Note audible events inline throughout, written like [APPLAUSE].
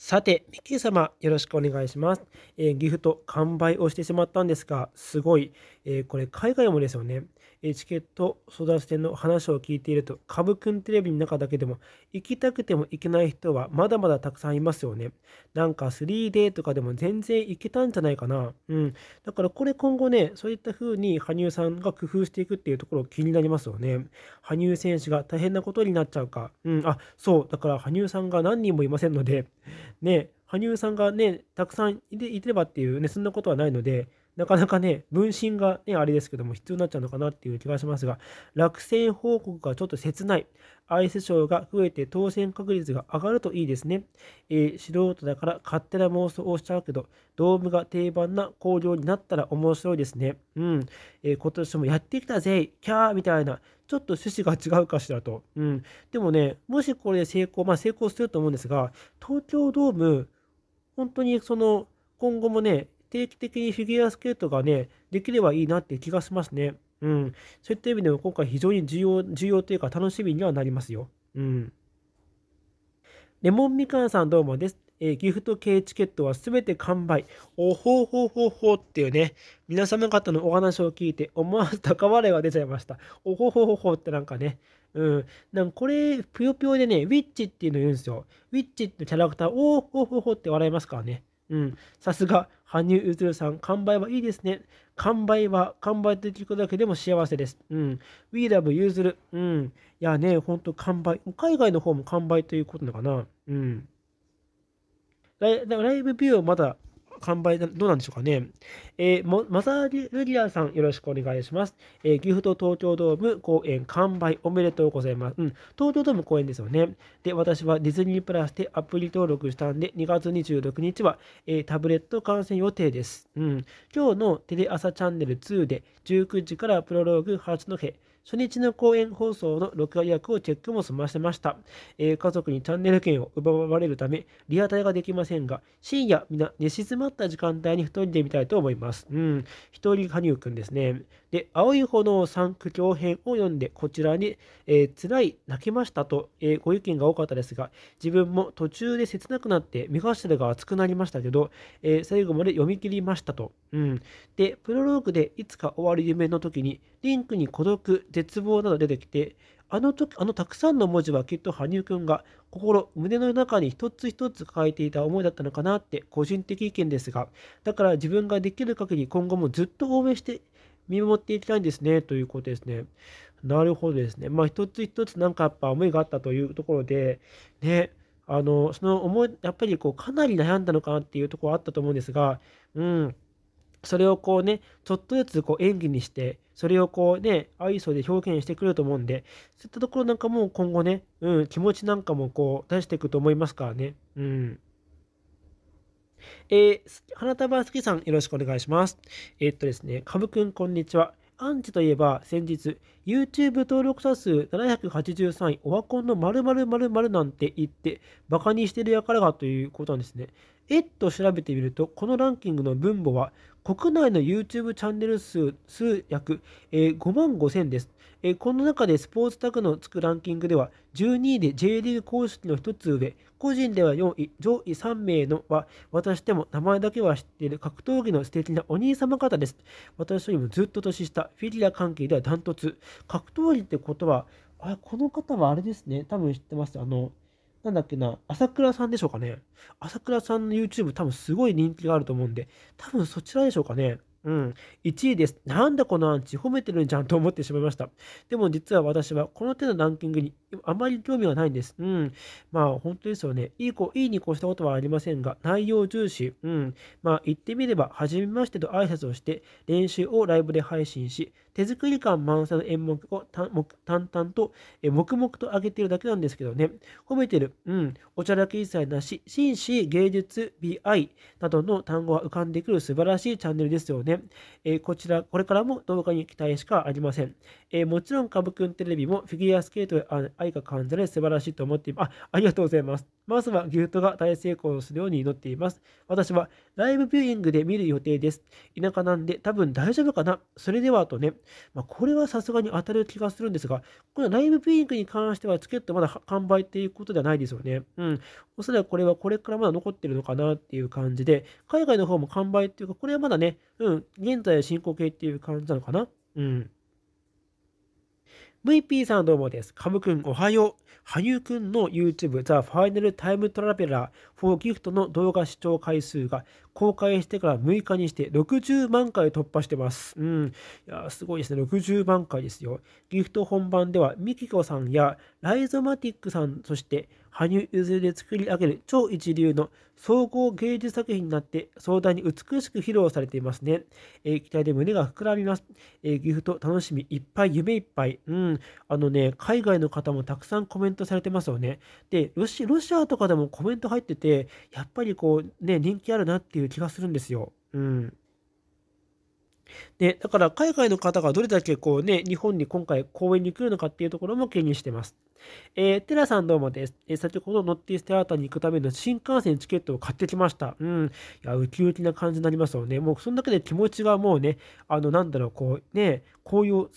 さて、ミッキー様、よろしくお願いします。えー、ギフト完売をしてしまったんですが、すごい、えー、これ、海外もですよね。エチケット育ち店の話を聞いていると、ブくんテレビの中だけでも、行きたくても行けない人はまだまだたくさんいますよね。なんか 3D とかでも全然行けたんじゃないかな。うん。だからこれ今後ね、そういった風に羽生さんが工夫していくっていうところ気になりますよね。羽生選手が大変なことになっちゃうか。うん。あ、そう。だから羽生さんが何人もいませんので、ね、羽生さんがね、たくさんいていればっていうね、そんなことはないので、なかなかね、分身がね、あれですけども、必要になっちゃうのかなっていう気がしますが、落選報告がちょっと切ない。アイス賞が増えて当選確率が上がるといいですね。えー、素人だから勝手な妄想をしちゃうけど、ドームが定番な工業になったら面白いですね。うん。えー、今年もやってきたぜ、キャーみたいな、ちょっと趣旨が違うかしらと。うん。でもね、もしこれで成功、まあ成功すると思うんですが、東京ドーム、本当にその、今後もね、定期的にフィギュアスケートがね、できればいいなって気がしますね。うん。そういった意味でも今回非常に重要、重要というか楽しみにはなりますよ。うん。レモンみかんさんどうもです。えー、ギフト系チケットはすべて完売。おほうほうほうほうっていうね、皆様方のお話を聞いて思わず高笑いが出ちゃいました。おほほほほってなんかね、うん。なんかこれ、ぷよぷよでね、ウィッチっていうの言うんですよ。ウィッチってキャラクター、おほほほって笑いますからね。うん。さすが、羽生結弦さん、完売はいいですね。完売は、完売って聞くだけでも幸せです。うん。We love ゆずる。うん。いやね、ほんと完売。海外の方も完売ということなのかな。うん。ライライブビューはまだ完売、どうなんでしょうかね。えー、マザールリアさん、よろしくお願いします。えー、ギフト東京ドーム公演完売おめでとうございます。うん、東京ドーム公演ですよね。で、私はディズニープラスでアプリ登録したんで、2月26日は、えー、タブレット観戦予定です。うん、今日のテレ朝チャンネル2で19時からプロローグの戸、初日の公演放送の録画予約をチェックも済ませました。えー、家族にチャンネル権を奪われるため、リアタイができませんが、深夜、皆寝静まった時間帯に一人で見たいと思います。うん、一人加入くんですね。で、青い炎三苦境編を読んで、こちらに、えー、辛い、泣きましたと、えー、ご意見が多かったですが、自分も途中で切なくなって、目頭が熱くなりましたけど、えー、最後まで読み切りましたと。うん。で、プロローグでいつか終わる夢の時に、リンクに孤独、絶望など出てきて、あの時、あのたくさんの文字はきっと羽生くんが心、胸の中に一つ一つ抱えていた思いだったのかなって個人的意見ですが、だから自分ができる限り今後もずっと応援して見守っていきたいんですね、ということですね。なるほどですね。まあ、一つ一つなんかやっぱ思いがあったというところで、ね、あの、その思い、やっぱりこう、かなり悩んだのかなっていうところはあったと思うんですが、うん、それをこうね、ちょっとずつこう演技にして、それをこうね、愛想で表現してくれると思うんで、そういったところなんかも今後ね、うん、気持ちなんかもこう出していくと思いますからね。うん。えー、花束好きさん、よろしくお願いします。えー、っとですね、かぶくん、こんにちは。アンチといえば先日 YouTube 登録者数783位オワコンの〇〇〇〇なんて言ってバカにしてる輩がということなんですね。えっと調べてみると、このランキングの分母は、国内の YouTube チャンネル数数約、えー、5万5000です、えー、この中でスポーツタグのつくランキングでは、12位で J リーグ公式の1つ上、個人では4位、上位3名のは、私でも名前だけは知っている格闘技の素敵なお兄様方です。私よりもずっと年下、フィギュア関係ではダントツ。格闘技ってことは、あ、この方はあれですね、多分知ってます。あの、なんだっけな、朝倉さんでしょうかね。朝倉さんの YouTube 多分すごい人気があると思うんで、多分そちらでしょうかね。うん。1位です。なんだこのアンチ褒めてるんじゃんと思ってしまいました。でも実は私はこの手のランキングにあまり興味がないんです。うん。まあ本当ですよね。いい子、いいに越したことはありませんが、内容重視。うん。まあ言ってみれば、初めましてと挨拶をして、練習をライブで配信し、手作り感満載の演目を淡々と、え黙々と上げているだけなんですけどね、褒めてる、うん、おちゃらけ一切なし、紳士、芸術、美愛などの単語が浮かんでくる素晴らしいチャンネルですよね。えこちら、これからも動画に期待しかありません。えもちろん、かぶくんテレビもフィギュアスケートへ愛が感じられ素晴らしいと思っています。あありがとうございます。まずはギフトが大成功するように祈っています。私はライブビューイングで見る予定です。田舎なんで多分大丈夫かなそれではとね。まあ、これはさすがに当たる気がするんですが、このライブビューイングに関してはチケットまだ完売っていうことではないですよね。うん。おそらくこれはこれからまだ残ってるのかなっていう感じで、海外の方も完売っていうか、これはまだね、うん、現在進行形っていう感じなのかなうん。VP さんどうもです。カムくんおはよう。羽生くんの YouTube The Final Time Traveler for Gift の動画視聴回数が公開してから6日にして60万回突破してます。うん。いや、すごいですね。60万回ですよ。ギフト本番ではミキコさんやライゾマティックさん、そして羽生結弦で作り上げる超一流の総合芸術作品になって壮大に美しく披露されていますね。えー、期待で胸が膨らみます。えー、ギフト楽しみいっぱい、夢いっぱい。うん。あのね、海外の方もたくさんコメントされてますよね。で、ロシロシアとかでもコメント入ってて、やっぱりこう、ね、人気あるなっていう気がするんですよ。うん。で、だから海外の方がどれだけこうね、日本に今回公演に来るのかっていうところも気にしてます。えー、テラさんどうもです。えー、先ほどノッティステアータに行くための新幹線チケットを買ってきました。うん。いや、ウキウキな感じになりますよね。もう、そんだけで気持ちがもうね、あの、なんだろう、こう、ね、紅葉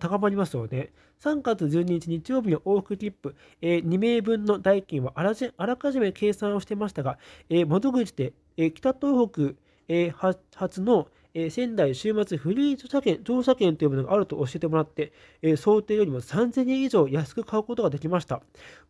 高まりますよね。3月12日日曜日の往復切符、えー、2名分の代金はあらじあらかじめ計算をしてましたが、えー、窓口で、えー、北東北、えー、発の、えー、仙台週末フリー乗車券、乗車券というものがあると教えてもらって、えー、想定よりも3000円以上安く買うことができました。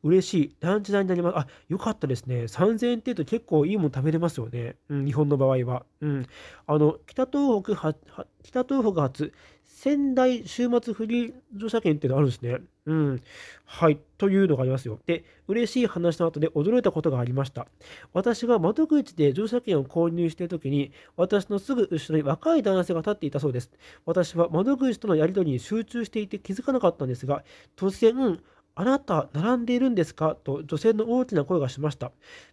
嬉しい。ランチ代になります。あ、よかったですね。3000円程度いうと結構いいもの食べれますよね。うん、日本の場合は。うん。あの、北東北北東北発、仙台週末フリー乗車券ってのあるんですね。うん。はい。というのがありますよ。で、嬉しい話の後で驚いたことがありました。私が窓口で乗車券を購入しているときに、私のすぐ後ろに若い男性が立っていたそうです。私は窓口とのやり取りに集中していて気づかなかったんですが、突然、あなた、並んでいるんですかと女性の大きな声がしました。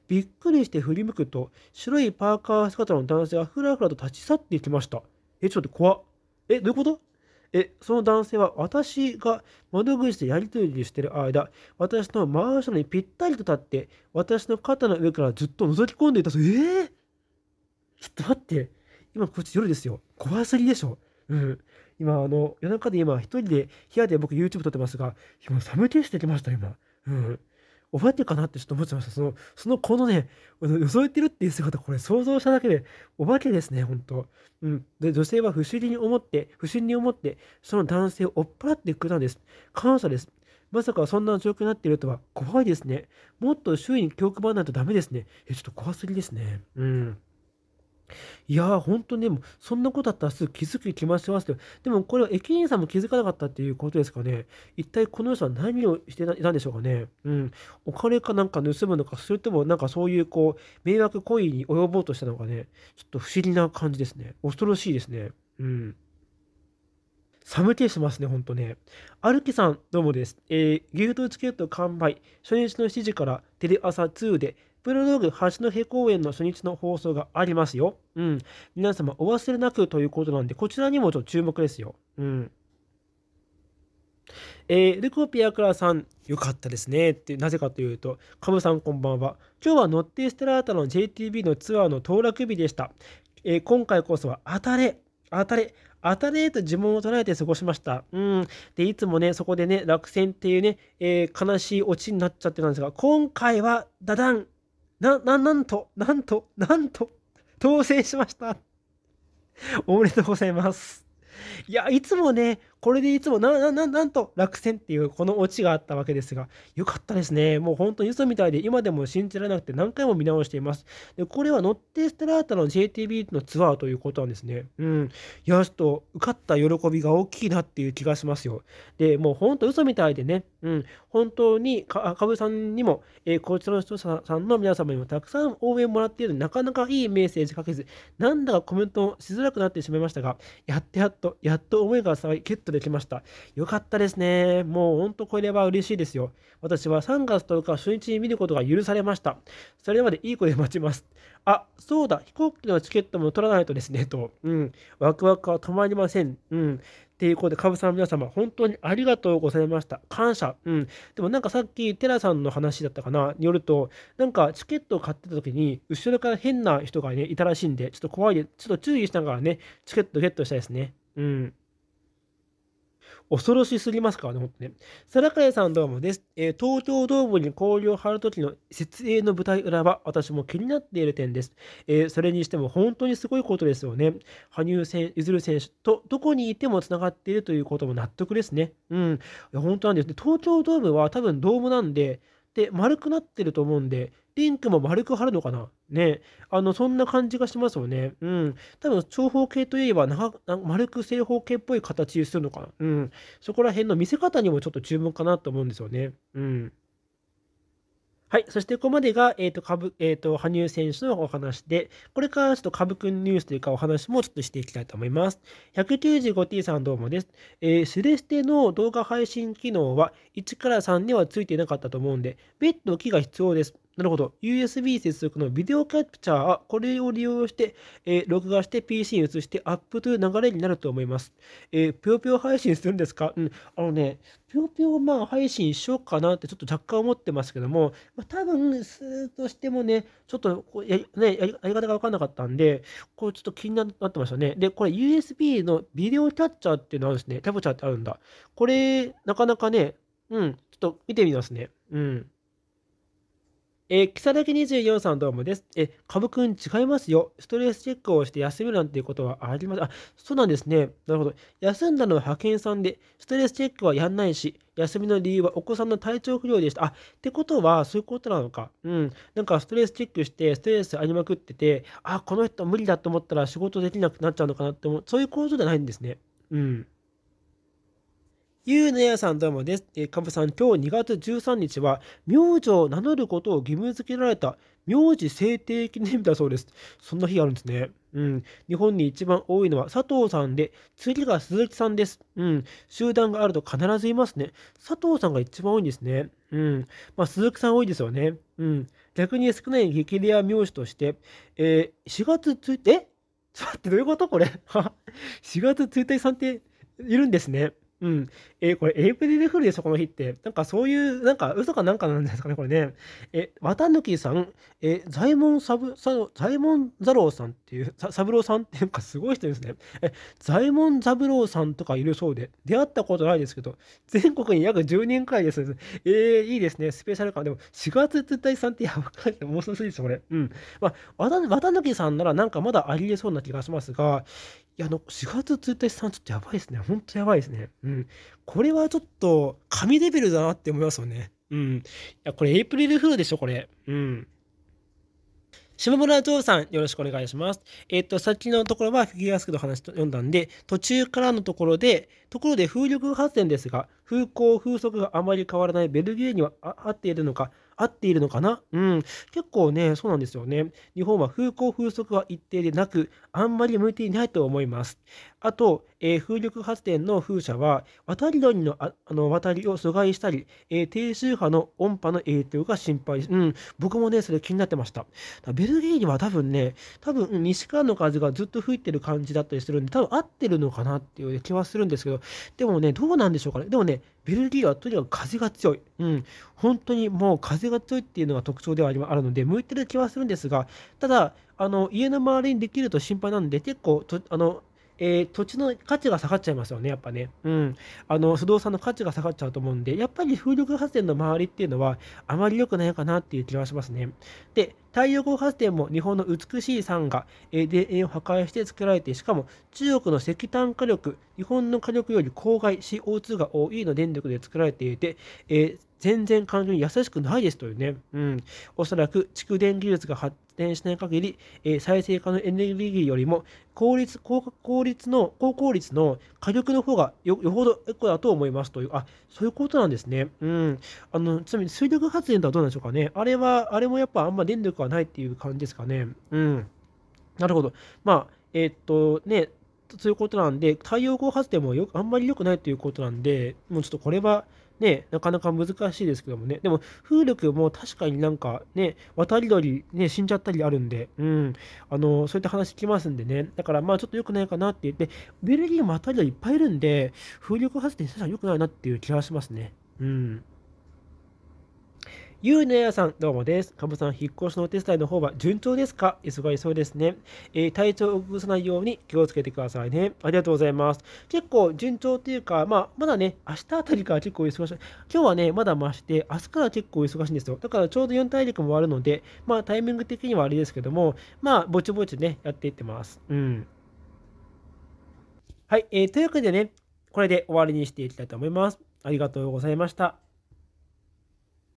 びっくりして振り向くと、白いパーカー姿の男性がふらふらと立ち去っていきました。え、ちょっと怖っ。え、どういうことえ、その男性は私が窓口でやり取りしてる間、私の真後ろにぴったりと立って、私の肩の上からずっと覗き込んでいたそう。えー、ちょっと待って。今こっち夜ですよ。怖すぎでしょ。うん。今、あの、夜中で今、一人で部屋で僕 YouTube 撮ってますが、今、寒気してきました、今。うん。覚えてるかなってちょっと思ってました。その、そのこのね、覗いてるっていう姿、これ想像しただけで、お化けですね、本当うん。で、女性は不思議に思って、不審に思って、その男性を追っ払ってくれたんです。感謝です。まさかそんな状況になっているとは怖いですね。もっと周囲に気を配らないとダメですね。え、ちょっと怖すぎですね。うん。いやー、んとね。でそんなことあったらすぐ気づく気もしますけど、でもこれは駅員さんも気づかなかったっていうことですかね。一体この人は何をしていたんでしょうかね。うん。お金かなんか盗むのか、それともなんかそういうこう、迷惑行為に及ぼうとしたのかね、ちょっと不思議な感じですね。恐ろしいですね。うん。寒気しますね、ほんとね。歩きさん、どうもです。えー、牛丼チケット完売、初日の7時からテレ朝2で、プロローグ八戸公演の初日の放送がありますよ。うん。皆様お忘れなくということなんで、こちらにもちょっと注目ですよ。うん。えー、ルコピアクラさん、よかったですね。って、なぜかというと、カムさんこんばんは。今日はノッテ・ステラータの JTB のツアーの当落日でした。えー、今回こそは当たれ、当たれ、当たれと呪文を唱えて過ごしました。うん。で、いつもね、そこでね、落選っていうね、えー、悲しいオチになっちゃってたんですが、今回はダダンな、な、なんと、なんと、なんと、当選しました。おめでとうございます。いや、いつもね、これでいつもな、な、な、なんと落選っていうこのオチがあったわけですが、よかったですね。もう本当に嘘みたいで今でも信じられなくて何回も見直しています。で、これはノッテステラータの JTB のツアーということなんですね。うん。いや、ちょっと受かった喜びが大きいなっていう気がしますよ。で、もう本当嘘みたいでね、うん、本当にか、かぶさんにも、えー、こちらの視聴者さんの皆様にもたくさん応援もらっているのなかなかいいメッセージ書けず、なんだかコメントをしづらくなってしまいましたが、やってやっと、やっと思いが伝わり、ゲットできました。よかったですね。もう本当これは嬉しいですよ。私は3月10日初日に見ることが許されました。それまでいい子で待ちます。あ、そうだ、飛行機のチケットも取らないとですね、と、うん、ワクワクは止まりません。うん。っていうことで、カブさん皆様、本当にありがとうございました。感謝。うん。でもなんかさっき、テラさんの話だったかな、によると、なんかチケットを買ってた時に、後ろから変な人がね、いたらしいんで、ちょっと怖いで、ちょっと注意しながらね、チケットゲットしたいですね。うん。恐ろしすぎますからね、ほんとね。サラカ倉さんどうもです。えー、東京ドームに氷を張るときの設営の舞台裏は、私も気になっている点です。えー、それにしても本当にすごいことですよね。羽生選譲選手とどこにいてもつながっているということも納得ですね。うん。本当なんですね。東京ドームは多分ドームなんで、で、丸くなってると思うんで、リンクも丸く貼るのかなね。あの、そんな感じがしますよね。うん。多分、長方形といえば長、丸く正方形っぽい形にするのかな。うん。そこら辺の見せ方にもちょっと注目かなと思うんですよね。うん。はい。そして、ここまでが、えっ、ー、と、えっ、ー、と、羽生選手のお話で、これからちょっと株くんニュースというかお話もちょっとしていきたいと思います。195t さんどうもです。えー、スレステの動画配信機能は1から3にはついていなかったと思うんで、別途機が必要です。なるほど。USB 接続のビデオキャプチャー、これを利用して、えー、録画して PC に移してアップという流れになると思います。えー、ぷぴょよ配信するんですかうん。あのね、ぴょぴょまあ配信しようかなってちょっと若干思ってますけども、まあ、多分、すーとしてもね、ちょっとこうやり,、ね、やり方がわかんなかったんで、これちょっと気になってましたね。で、これ USB のビデオキャプチャーっていうのあるんですね。キャプチャーってあるんだ。これ、なかなかね、うん、ちょっと見てみますね。うん。えー、木更24さんどうもです。え、かぶくん違いますよ。ストレスチェックをして休むなんていうことはありません。あ、そうなんですね。なるほど。休んだのは派遣さんで、ストレスチェックはやんないし、休みの理由はお子さんの体調不良でした。あ、ってことは、そういうことなのか。うん。なんかストレスチェックして、ストレスありまくってて、あ、この人無理だと思ったら仕事できなくなっちゃうのかなって思う。そういうことじゃないんですね。うん。ゆうねやさんどうもです。えー、かぶさん、今日2月13日は、名字を名乗ることを義務付けられた、名字制定記念日だそうです。そんな日あるんですね。うん。日本に一番多いのは佐藤さんで、次が鈴木さんです。うん。集団があると必ずいますね。佐藤さんが一番多いんですね。うん。まあ、鈴木さん多いですよね。うん。逆に少ない激レア名字として、えー、4月1日、えちょっと待って、どういうことこれ。4 [LAUGHS] 月1日さんっているんですね。うん。えこれ、エイプリルフールでしょ、この日って。なんかそういう、なんか嘘かなんかなんですかね、これね。え、綿貫さん、え、左門サブ、サ左門ザローさんっていう、サブローさんっていうかすごい人ですね。え、左門ザブローさんとかいるそうで、出会ったことないですけど、全国に約10人くらいです。えー、いいですね、スペシャル感。でも、4月絶対さんってやばくない面白ぎですよ、これ。うん。まあ、綿貫さんならなんかまだありえそうな気がしますが、や、あの、4月1日さん、ちょっとやばいですね。ほんとやばいですね。うん。これはちょっと、神レベルだなって思いますよね。うん。いや、これ、エイプリルフールでしょ、これ。うん。島村城さん、よろしくお願いします。えっ、ー、と、さっきのところはフィギュアスケート話読んだんで、途中からのところで、ところで風力発電ですが、風向、風速があまり変わらないベルギーには合っているのか、合っているのかなうん。結構ね、そうなんですよね。日本は風向風速は一定でなく、あんまり向いていないと思います。あと、え風力発電の風車は渡り鳥のあの渡りを阻害したり、え低周波の音波の影響が心配うん、僕もね、それ気になってました。ベルギーには多分ね、多分西からの風がずっと吹いてる感じだったりするんで、多分合ってるのかなっていう気はするんですけど、でもね、どうなんでしょうかね。でもね、ベルギーはとにかく風が強い。うん。本当にもう風が強いっていうのが特徴ではあるので、向いてる気はするんですが、ただ、あの、家の周りにできると心配なので、結構と、あの、えー、土地の価値が下がっちゃいますよね、やっぱね。うん。あの、不動産の価値が下がっちゃうと思うんで、やっぱり風力発電の周りっていうのは、あまり良くないかなっていう気はしますね。で、太陽光発電も日本の美しい山が、えー、を破壊して作られて、しかも中国の石炭火力、日本の火力より公害、CO2 が多いの電力で作られていて、えー全然環境に優しくないですというね、うん、おそらく蓄電技術が発展しない限り、えー、再生可能エネルギーよりも効率、高効率の、高効率の火力の方がよよほどエコだと思いますという、あ、そういうことなんですね。うん。あの、ちなみに水力発電とはどうなんでしょうかね。あれは、あれもやっぱあんま電力はないっていう感じですかね。うん。なるほど。まあ、えー、っと、ね、そういうことなんで、太陽光発電もよあんまり良くないということなんで、もうちょっとこれは、ね、なかなか難しいですけどもね、でも風力も確かになんかね、渡り鳥、ね、死んじゃったりあるんで、うん、あの、そういった話聞きますんでね、だからまあちょっと良くないかなって言って、ベルギーも渡り鳥いっぱいいるんで、風力発電したら良くないなっていう気がしますね。うん。ゆうのやさん、どうもです。かぶさん、引っ越しのお手伝いの方は順調ですか忙しそうですね、えー、体調を崩さないように気をつけてくださいね。ありがとうございます。結構順調というか、まあ、まだね、明日あたりから結構忙しい。今日はね、まだ増して、明日から結構忙しいんですよ。だからちょうど4大陸も終わるので、まあ、タイミング的にはあれですけども、まあ、ぼちぼちね、やっていってます。うん。はい、えー、というわけでね、これで終わりにしていきたいと思います。ありがとうございました。